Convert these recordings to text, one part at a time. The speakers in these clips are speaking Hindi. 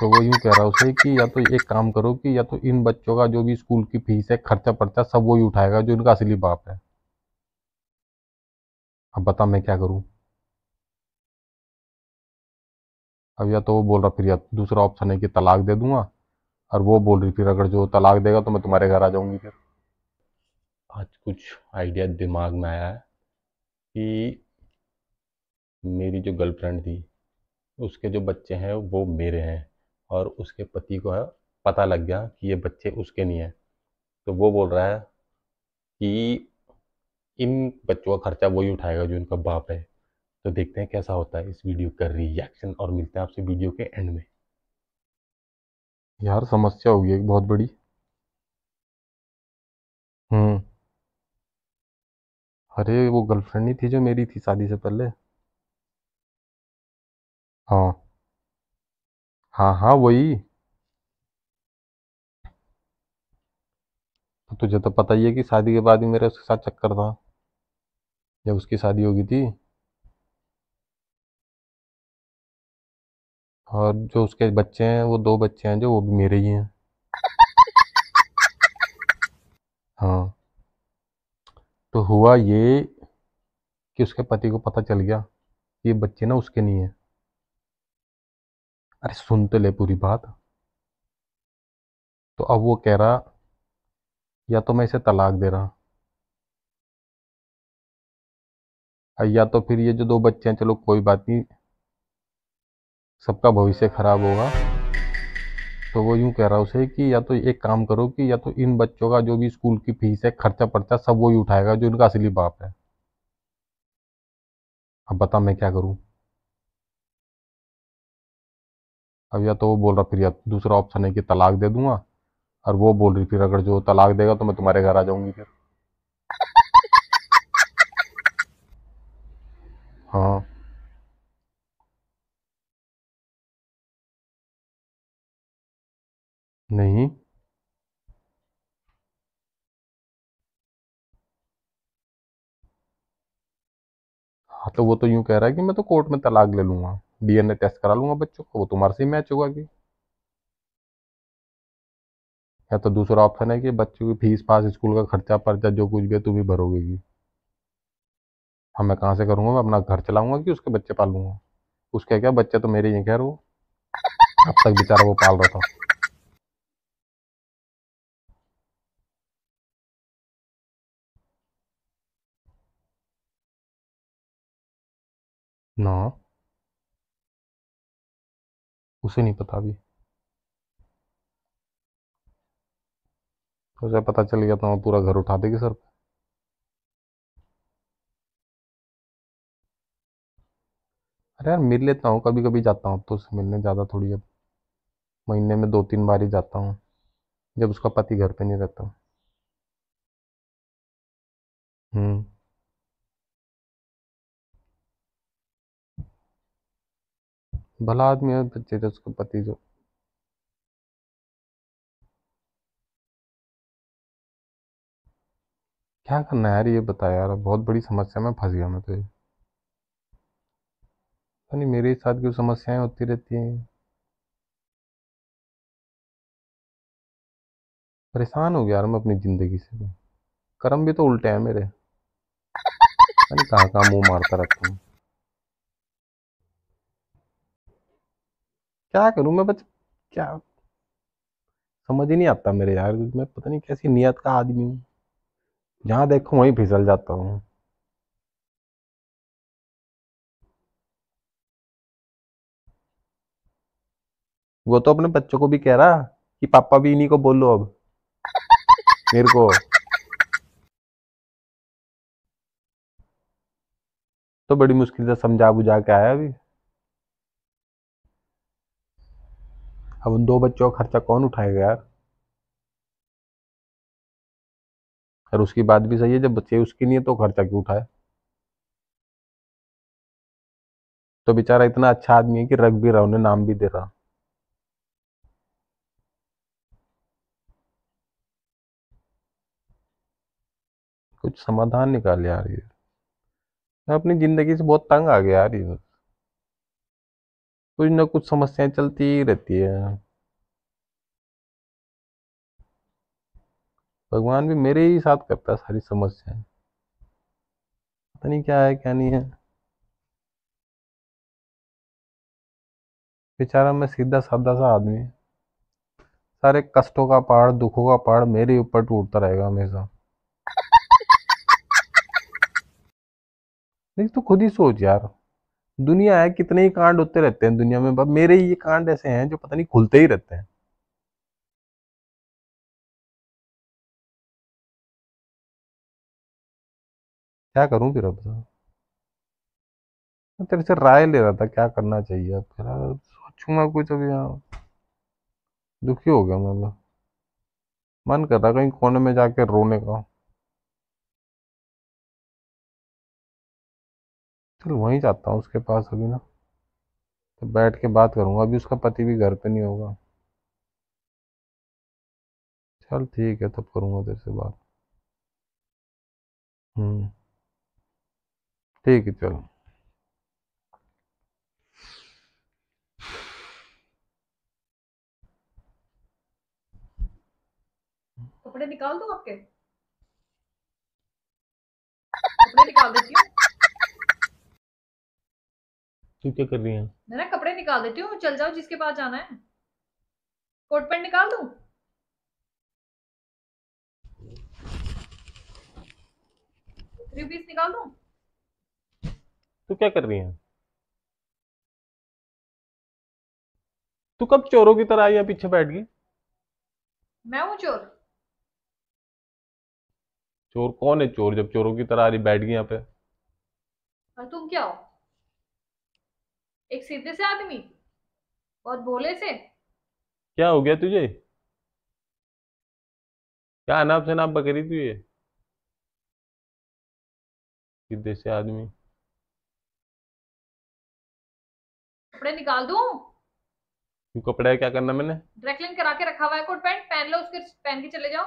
तो वो यूँ कह रहा उसे कि या तो एक काम करो कि या तो इन बच्चों का जो भी स्कूल की फीस है खर्चा पर्चा सब वही उठाएगा जो इनका असली बाप है अब बता मैं क्या करूं अब या तो वो बोल रहा फिर या दूसरा ऑप्शन है कि तलाक दे दूंगा और वो बोल रही फिर अगर जो तलाक देगा तो मैं तुम्हारे घर आ जाऊंगी फिर आज कुछ आइडिया दिमाग में आया है कि मेरी जो गर्लफ्रेंड थी उसके जो बच्चे हैं वो मेरे हैं और उसके पति को है पता लग गया कि ये बच्चे उसके नहीं हैं तो वो बोल रहा है कि इन बच्चों का खर्चा वही उठाएगा जो इनका बाप है तो देखते हैं कैसा होता है इस वीडियो का रिएक्शन और मिलते हैं आपसे वीडियो के एंड में यार समस्या होगी एक बहुत बड़ी हम्म अरे वो गर्लफ्रेंड नहीं थी जो मेरी थी शादी से पहले हाँ हाँ हाँ वही तो तुझे तो पता ही है कि शादी के बाद ही मेरा उसके साथ चक्कर था जब उसकी शादी होगी थी और जो उसके बच्चे हैं वो दो बच्चे हैं जो वो भी मेरे ही हैं हाँ तो हुआ ये कि उसके पति को पता चल गया कि ये बच्चे ना उसके नहीं हैं अरे सुन तो ले पूरी बात तो अब वो कह रहा या तो मैं इसे तलाक दे रहा या तो फिर ये जो दो बच्चे हैं चलो कोई बात नहीं सबका भविष्य खराब होगा तो वो यूं कह रहा उसे कि या तो एक काम करो कि या तो इन बच्चों का जो भी स्कूल की फीस है खर्चा पर्चा सब वही उठाएगा जो इनका असली बाप है अब बता मैं क्या करूं अब या तो वो बोल रहा फिर या दूसरा ऑप्शन है कि तलाक दे दूंगा और वो बोल रही फिर अगर जो तलाक देगा तो मैं तुम्हारे घर आ जाऊंगी फिर हाँ नहीं हाँ तो वो तो यूं कह रहा है कि मैं तो कोर्ट में तलाक ले लूंगा डीएनए टेस्ट करा लूंगा बच्चों को वो तुम्हारे से मैच होगा कि या तो दूसरा ऑप्शन है कि बच्चों की फीस पास स्कूल का खर्चा पर्चा जो कुछ भी तुम ही भरोगे कि हाँ मैं कहाँ से करूँगा मैं अपना घर चलाऊंगा कि उसके बच्चे पालूंगा उसके क्या बच्चे तो मेरे यहीं खैर वो अब तक बेचारा वो पाल रहा था No. उसे नहीं पता अभी तो जब पता चल गया तो पूरा घर उठा देगी सर पे अरे यार मिल लेता हूँ कभी कभी जाता हूँ तो उससे मिलने ज़्यादा थोड़ी अब महीने में दो तीन बार ही जाता हूँ जब उसका पति घर पे नहीं रहता हूँ हम्म। भला आदमी है बच्चे तो उसको पति जो क्या करना है यार ये बता यार बहुत बड़ी समस्या में फंस गया मैं तो नहीं मेरे साथ क्यों समस्याएं होती रहती हैं परेशान हो गया यार मैं अपनी ज़िंदगी से कर्म भी तो उल्टे हैं मेरे कहाँ कहाँ मुंह मारता रहता हूँ क्या करूं मैं बच क्या समझ ही नहीं आता मेरे यार मैं पता नहीं कैसी नियत का आदमी हूँ जहाँ देखो वहीं फिसल जाता हूँ वो तो अपने बच्चों को भी कह रहा कि पापा भी इन्हीं को बोलो अब मेरे को तो बड़ी मुश्किल से समझा बुझा के आया अभी अब उन दो बच्चों का खर्चा कौन उठाएगा यार और उसकी बात भी सही है जब बच्चे उसकी नहीं है तो खर्चा क्यों उठाए तो बेचारा इतना अच्छा आदमी है कि रख भी रहा उन्हें नाम भी दे रहा कुछ समाधान निकाल यार ये अपनी जिंदगी से बहुत तंग आ गया यार ये कुछ ना कुछ समस्याएं चलती ही रहती है भगवान भी मेरे ही साथ करता है सारी समस्याएं पता नहीं क्या है क्या नहीं है बेचारा मैं सीधा साधा सा आदमी सारे कष्टों का पहाड़ दुखों का पहाड़ मेरे ऊपर टूटता रहेगा हमेशा नहीं तो खुद ही सोच यार दुनिया है कितने ही कांड होते रहते हैं दुनिया में मेरे ही ये कांड ऐसे हैं जो पता नहीं खुलते ही रहते हैं क्या करूं फिर अब तो? मैं तेरे से राय ले रहा था क्या करना चाहिए अब फिर सोचूंगा कुछ अभी यहाँ दुखी हो गया मैं मन कर रहा कहीं कोने में जाके रोने का चलो वहीं जाता हूँ उसके पास अभी ना तो बैठ के बात करूँगा अभी उसका पति भी घर पे नहीं होगा चल ठीक है तब करूँगा तेरे से बात हम्म ठीक है चल कपड़े निकाल दो आपके कपड़े निकाल देती हूँ तू क्या कर रही है मैं ना कपड़े निकाल देती हूँ चल जाओ जिसके पास जाना है कोट पैंट निकाल दू थ्री पीस निकाल दू तू क्या कर रही है तू कब चोरों की तरह आई है पीछे बैठ गई मैं हूँ चोर चोर कौन है चोर जब चोरों की तरह आ रही बैठ गई यहाँ पे और तुम क्या हो एक सीधे से आदमी बहुत भोले से क्या हो गया तुझे क्या अनाप शनाप बकरी तुझे सीधे से आदमी कपड़े निकाल दू कपड़े क्या करना मैंने ड्रैकलिन करा के रखा हुआ है कोट पैंट पहन लो उसके पहन के चले जाओ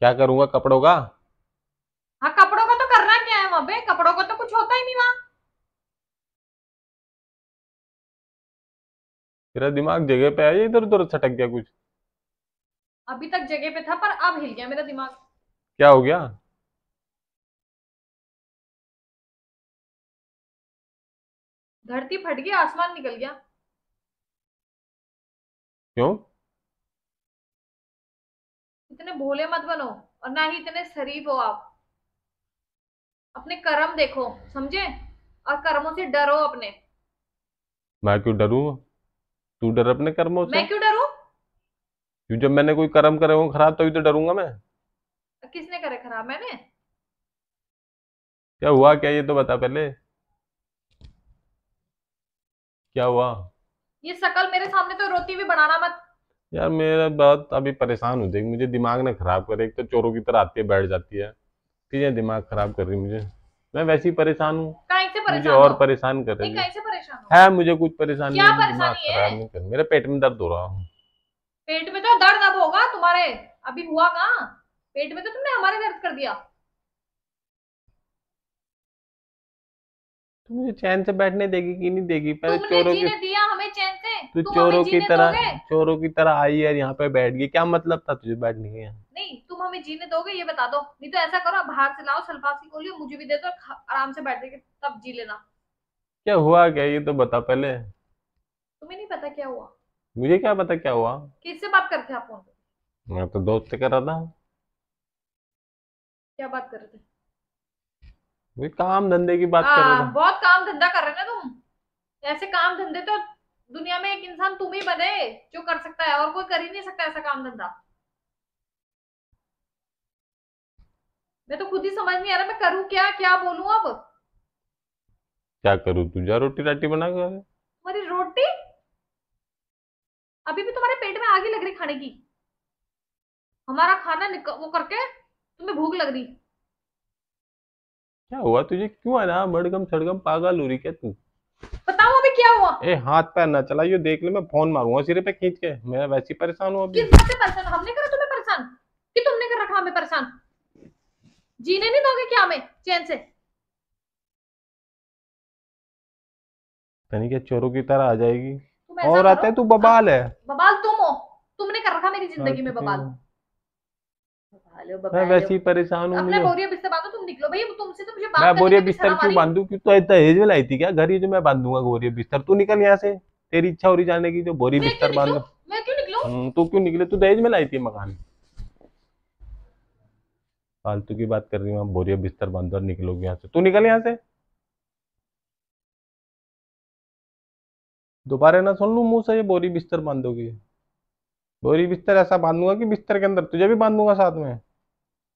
क्या करूंगा कपड़ों का हाँ कपड़ों का तो करना क्या है वहां पे कपड़ों का तो कुछ होता ही नहीं वहां तेरा दिमाग जगह पे आया इधर उधर सटक गया कुछ अभी तक जगह पे था पर अब हिल गया मेरा दिमाग क्या हो गया धरती फट गई आसमान निकल गया क्यों इतने भोले मत बनो और ना ही इतने शरीफ हो आप अपने कर्म देखो समझे और कर्मों से डरो अपने मैं क्यों डरूंगा तू डर अपने कर्मों से मैं क्यों डरू क्यों जब मैंने कोई कर्म करे हो खराब तभी तो डरूंगा मैं किसने करे खराब मैंने क्या हुआ क्या ये तो बता पहले क्या हुआ ये सकल मेरे सामने तो रोती हुई बनाना मत यार मेरा बात अभी परेशान हो देख मुझे दिमाग ना खराब करे एक तो चोरों की तरह आती है बैठ जाती है ठीक है दिमाग खराब कर रही मुझे मैं वैसे ही परेशान हूँ मुझे और परेशान कर रही है है मुझे कुछ परेशानी क्या परेशानी है मेरे पेट में दर्द हो रहा हूँ पेट में तो दर्द अब होगा तुम्हारे अभी हुआ कहा पेट में तो तुमने हमारे दर्द कर दिया मुझे चैन से बैठने देगी कि नहीं देगी पहले चोरों की दिया तो चोरों की तरह चोरों की तरह आई और यहाँ पे बैठ गई क्या मतलब था तुझे बैठने के यहाँ नहीं तुम हमें जीने दोगे ये बता दो नहीं तो ऐसा करो बाहर से लाओ सल्फास की गोली मुझे भी दे दो आराम से बैठ जाएगी तब जी लेना क्या हुआ क्या ये तो बता पहले तुम्हें नहीं पता क्या हुआ मुझे क्या पता क्या हुआ किससे बात करते आप फोन पे मैं तो दोस्त से कर रहा था क्या बात कर रहे थे काम धंधे की बात आ, कर रहा हाँ, था बहुत काम धंधा कर रहे ना तुम ऐसे काम धंधे तो दुनिया में एक इंसान तुम ही बने जो कर सकता है और कोई कर ही नहीं सकता ऐसा काम धंधा मैं तो खुद ही समझ नहीं आ रहा मैं करूं क्या क्या बोलू अब क्या करूं तू जा रोटी राटी बना कर मेरी रोटी अभी भी तुम्हारे पेट में आग ही लग रही खाने की हमारा खाना वो करके तुम्हें भूख लग रही क्या हुआ तुझे क्यों आ रहा बड़गम सड़गम पागल हो रही क्या तू क्या हुआ ए हाथ पैर न चला ये देख ले मैं फोन मारूंगा सिरे पे खींच के मैं वैसे ही परेशान हूँ अभी किस बात से परेशान हमने करा तुम्हें परेशान कि तुमने कर रखा हमें परेशान जीने नहीं दोगे क्या हमें चैन से क्या चोरों की तरह आ जाएगी और आता है तू बबाल है हाँ, बबाल तुम हो तुमने कर रखा मेरी जिंदगी में अच्छा, बबाल मैं वैसे ही परेशान हूँ अपने बोरिया बिस्तर बांधो तुम निकलो भैया तुमसे तो मुझे बात मैं बोरिया बिस्तर क्यों बांधू क्यों तो दहेज में लाई थी क्या घर ही जो मैं बांधूंगा बोरिया बिस्तर तू निकल यहाँ से तेरी इच्छा हो रही जाने की जो बोरी बिस्तर बांध लो हम्म, तू क्यों निकले तू दहेज में लाई थी मकान फालतू की बात कर रही हूँ बोरिया बिस्तर बांधो और निकलोगे यहाँ से तू निकल यहाँ से दोबारा ना सुन लू मुंह से ये बोरी बिस्तर बांधोगी बोरी बिस्तर ऐसा बांधूंगा कि बिस्तर के अंदर तुझे भी बांधूंगा साथ में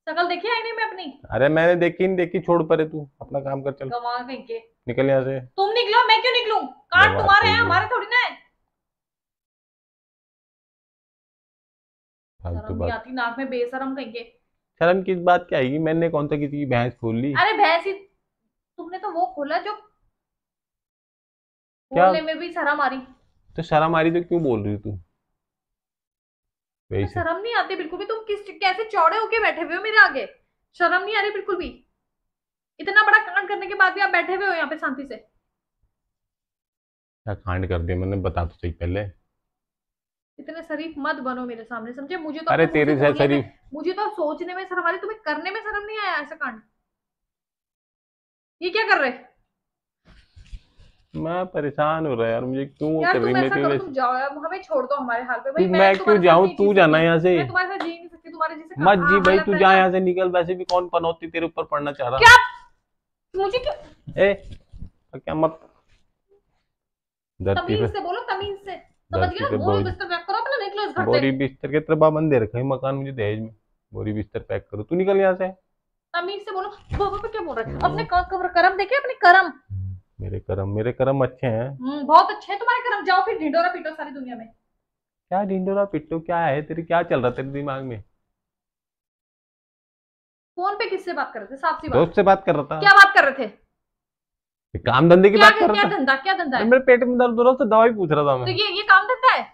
शकल देखी आईने में अपनी अरे मैंने देखी नहीं देखी छोड़ परे तू अपना काम कर चल निकल यहाँ से तुम निकलो मैं क्यों निकलू कार तुम्हारे हैं हमारे थोड़ी ना है फालतू आती नाक में बेशरम कहेंगे शर्म किस बात की आएगी मैंने कौन सा किसी की भैंस खोल ली अरे भैंस ही तुमने तो वो खोला जो क्या? बोलने में भी शर्म आ रही तो शर्म आ रही तो क्यों बोल रही तू तो शर्म नहीं आती बिल्कुल भी तुम किस कैसे चौड़े होके बैठे हुए हो मेरे आगे शर्म नहीं आ रही बिल्कुल भी इतना बड़ा कांड करने के बाद भी आप बैठे हुए हो यहाँ पे शांति से क्या कांड कर दिया मैंने बता तो सही पहले इतने शरीफ मत बनो मेरे सामने समझे मुझे तो अरे तेरे से शरीफ मुझे तो सोचने में शर्म आ रही तुम्हें करने में शर्म नहीं आया ऐसा कांड ये क्या कर रहे मैं परेशान हो रहा यार मुझे क्यों यार तुम ऐसा करो तुम जाओ यार हमें छोड़ दो हमारे हाल पे भाई मैं मैं क्यों जाऊं तू जाना यहाँ से मैं तुम्हारे साथ जी नहीं सकती तुम्हारे जैसे मत हाँ जी भाई तू जा यहाँ से निकल वैसे भी कौन पनौती तेरे ऊपर पढ़ना चाह रहा क्या मुझे क्यों ए क्या मत धरती से बोलो तमीज से समझ गया बोरी बिस्तर पैक करो अपना निकलो इस घर से बोरी बिस्तर के तरफ बाबन दे रखा है मकान मुझे दहेज में बोरी बिस्तर पैक करो तू निकल यहाँ से तमीज से बोलो बाबा पे क्या बोल रहा है अपने कर्म देखे अपने कर्म मेरे कर्म मेरे कर्म अच्छे हैं हम्म, बहुत अच्छे हैं तुम्हारे कर्म जाओ फिर ढिंडोरा पिटो सारी दुनिया में क्या ढिंडोरा पिटो क्या है तेरे क्या चल रहा तेरे दिमाग में फोन पे किससे बात कर रहे थे साफ सी बात दोस्त से बात कर रहा था क्या बात कर रहे थे काम धंधे की बात कर रहा था क्या धंधा क्या धंधा है मेरे पेट में दर्द हो रहा था तो दवाई पूछ रहा था मैं तो ये ये काम धंधा है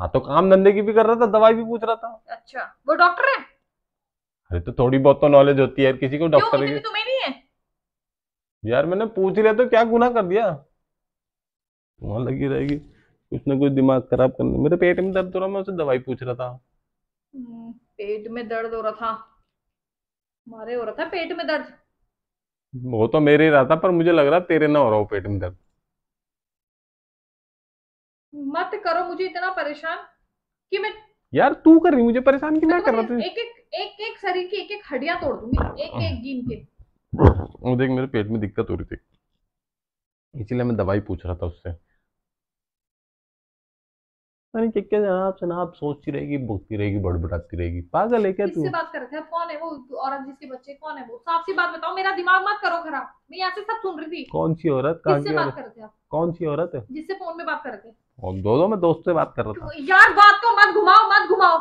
हाँ तो काम धंधे की भी कर रहा था दवाई भी पूछ रहा था अच्छा वो डॉक्टर है अरे तो थोड़ी बहुत तो नॉलेज होती है किसी को डॉक्टर की तो तुम्हें यार मैंने पूछ लिया तो क्या गुना कर दिया वहां लगी रहेगी कुछ ना कुछ दिमाग खराब करने मेरे पेट में दर्द हो रहा मैं उसे दवाई पूछ रहा था हम्म, पेट में दर्द हो रहा था मारे हो रहा था पेट में दर्द वो तो मेरे ही रहा था पर मुझे लग रहा तेरे ना हो रहा हो पेट में दर्द मत करो मुझे इतना परेशान कि मैं यार तू कर रही मुझे परेशान कि मैं कर रहा था एक एक एक एक शरीर की एक एक हड्डियां तोड़ दूंगी एक एक हाँ। जीन के वो देख मेरे पेट में दिक्कत हो रही थी इसीलिए मैं दवाई पूछ रहा था उससे नहीं क्या क्या जनाब जनाब सोचती रहेगी भुगती रहेगी बड़बड़ाती रहेगी पागल है क्या तू बात कर रहे थे कौन है वो औरत जिसके बच्चे कौन है वो साफ सी बात बताओ मेरा दिमाग मत करो खराब मैं यहाँ से सब सुन रही थी कौन सी औरत कहा बात कर रहे थे कौन सी औरत है जिससे फोन में बात कर रहे थे दो दो मैं दोस्त से बात कर रहा था तो यार बात को तो मत घुमाओ मत घुमाओ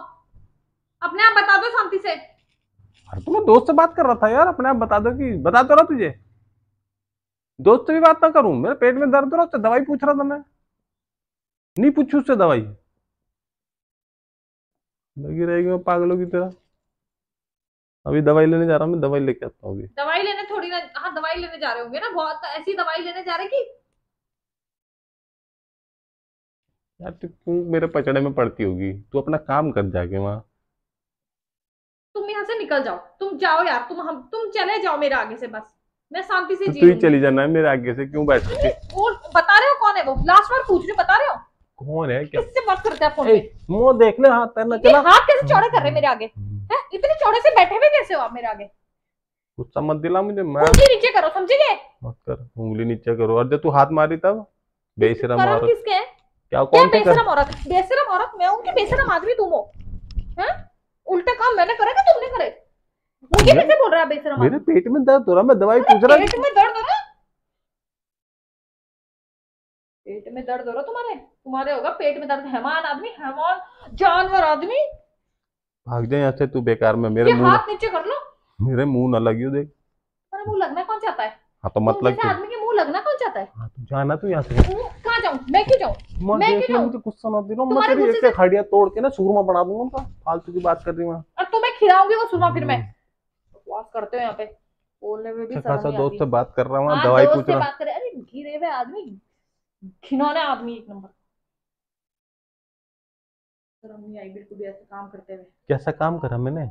अपने आप बता दो शांति से अरे तो मैं दोस्त से बात कर रहा था यार अपने आप बता दो कि बता तो रहा तुझे दोस्त से भी बात ना करूं मेरे पेट में दर्द हो रहा उससे दवाई पूछ रहा था मैं नहीं पूछू उससे दवाई लगी रहेगी मैं पागलों की तरह अभी दवाई लेने जा रहा हूँ मैं दवाई लेके आता हूँ दवाई लेने थोड़ी ना हाँ दवाई लेने जा रहे होंगे ना बहुत ऐसी दवाई लेने जा रहे की यार तू क्यों मेरे पचड़े में पड़ती होगी तू अपना काम कर जाके वहाँ निकल जाओ तुम जाओ यार तुम हम तुम चले जाओ मेरे आगे से बस मैं शांति से तो तू ही चली जाना है मेरे आगे से क्यों बैठ के और बता रहे हो कौन है वो लास्ट बार पूछ रहे हो बता रहे हो कौन है क्या किससे बात करता है फोन मुंह देखने हाथ पैर ना चला हाथ कैसे चौड़े कर रहे मेरे आगे हम्म। हैं इतने चौड़े से बैठे हुए कैसे हो आप मेरे आगे गुस्सा मत दिला मुझे मैं उंगली नीचे करो समझे गए मत कर उंगली नीचे करो और जब तू हाथ मारी तब बेशरम औरत किसके क्या कौन बेशरम औरत बेशरम औरत मैं हूं कि बेशरम आदमी तुम हो हैं उल्टा काम मैंने करा क्या तुमने करे मुझे कैसे बोल रहा है बेशरम मेरे पेट में दर्द हो रहा मैं दवाई पूछ रहा पेट में दर्द हो रहा पेट में दर्द हो रहा तुम्हारे तुम्हारे होगा पेट में दर्द हैमान आदमी हैमान जानवर आदमी भाग जा यहाँ से तू बेकार में मेरे मुंह हाथ नीचे कर लो मेरे मुंह ना लगियो देख मेरा मुंह लगना कौन चाहता है हाँ तो मतलब आदमी के मुंह लगना कौन चाहता है हाँ तो जाना तू यहाँ से कहां मैं क्यों मैं क्यों मुझे गुस्सा तोड़ के ना बना दूंगा उनका फालतू की बात कर रही हूं और तुम्हें तो खिलाऊंगी वो सुरमा फिर हम्म। मैं करते हो यहाँ पे बोलने अच्छा दोस्त से बात कर रहा हूँ हाँ, दवाई पूछ रहा अरे घिरे हुए आदमी घिनौना आदमी एक नंबर काम कैसा काम करा मैंने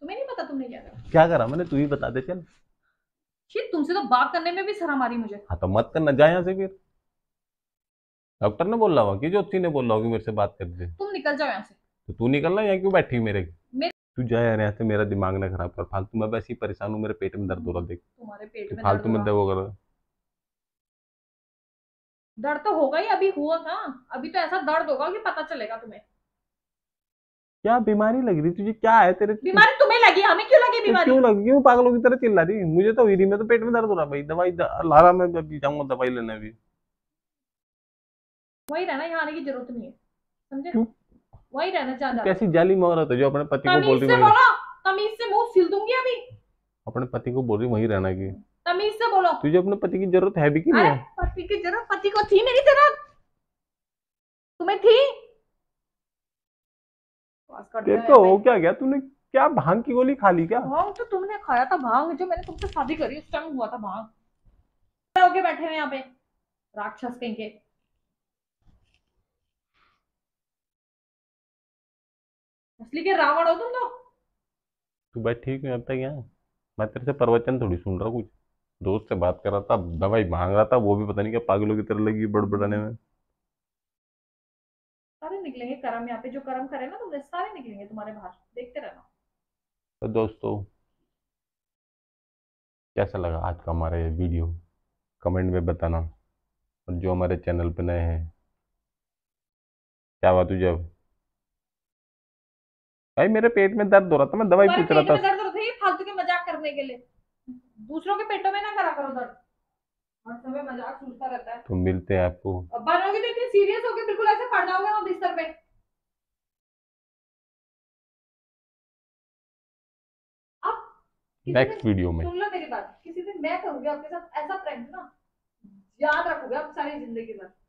तुम्हें नहीं पता तुमने क्या करा क्या करा मैंने तू ही बता दे चल तुमसे तो बात करने में भी शर्म आ रही मुझे हाँ तो मत करना जाए यहाँ से फिर डॉक्टर ने बोला होगा कि ज्योति ने बोला होगा मेरे से बात कर दे तुम निकल जाओ यहाँ से तो तू निकलना यहाँ क्यों बैठी मेरे तू जा यार यहाँ से मेरा दिमाग ना खराब कर फालतू मैं वैसे ही परेशान हूँ मेरे पेट में दर्द हो रहा देख तुम्हारे पेट में फालतू में दर्द हो रहा दर्द तो होगा ही अभी हुआ ना अभी तो ऐसा दर्द होगा कि पता चलेगा तुम्हें क्या बीमारी लग रही तुझे क्या है तेरे बीमारी तुम्हें लगी हमें क्यों लगी तो बीमारी क्यों लगी क्यों पागलों की तरह चिल्ला रही मुझे तो हुई थी मैं तो पेट में दर्द हो रहा भाई दवाई ला रहा मैं जाऊंगा दवाई लेने अभी वही रहना यहाँ आने की जरूरत नहीं है समझे वही रहना चाहता कैसी जाली औरत है जो अपने पति को बोल रही है तमीज से मुंह सिल दूंगी अभी अपने पति को बोल रही वही रहना की तमीज से बोलो तुझे अपने पति की जरूरत है भी की नहीं पति की जरूरत पति को थी मेरी जरूरत तुम्हें थी देखो हो क्या गया तूने क्या भांग की गोली खा ली क्या भांग तो तुमने खाया था भांग जो मैंने तुमसे शादी करी उस टाइम हुआ था भांग बैठे हुए यहाँ पे राक्षस कहीं के असली के रावण हो तुम तो तू भाई ठीक है अब तक यहाँ मैं तेरे से प्रवचन थोड़ी सुन रहा कुछ दोस्त से बात कर रहा था दवाई मांग रहा था वो भी पता नहीं क्या पागलों की तरह लगी बड़बड़ाने में सारे निकलेंगे कर्म यहाँ पे जो कर्म करे ना तुमने सारे निकलेंगे तुम्हारे बाहर देखते रहना तो दोस्तों कैसा लगा आज का हमारा ये वीडियो कमेंट में बताना और जो हमारे चैनल पर नए हैं क्या बात तुझे अब भाई मेरे पेट में दर्द हो रहा था मैं दवाई पूछ रहा था दर्द होती है फालतू के मजाक करने के लिए दूसरों के पेटों में ना करा करो दर्द तो मिलते हैं आपको बनोगे तो इतने सीरियस होगे बिल्कुल ऐसे पड़ जाओगे वहां बिस्तर पे नेक्स्ट वीडियो में सुन लो मेरी बात किसी दिन मैं करूंगी आपके साथ ऐसा प्रैंक ना याद रखोगे आप सारी जिंदगी में